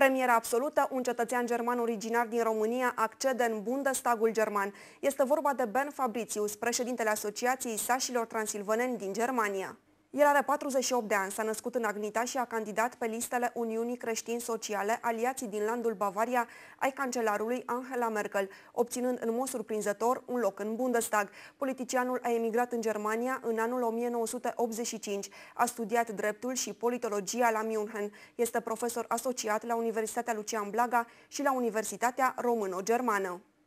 Premiera absolută, un cetățean german originar din România accede în Bundestagul german. Este vorba de Ben Fabricius, președintele Asociației Sașilor Transilvăneni din Germania. El are 48 de ani, s-a născut în Agnita și a candidat pe listele Uniunii Creștini Sociale, aliații din landul Bavaria, ai cancelarului Angela Merkel, obținând în mod surprinzător un loc în Bundestag. Politicianul a emigrat în Germania în anul 1985, a studiat dreptul și politologia la München, este profesor asociat la Universitatea Lucian Blaga și la Universitatea Româno-Germană.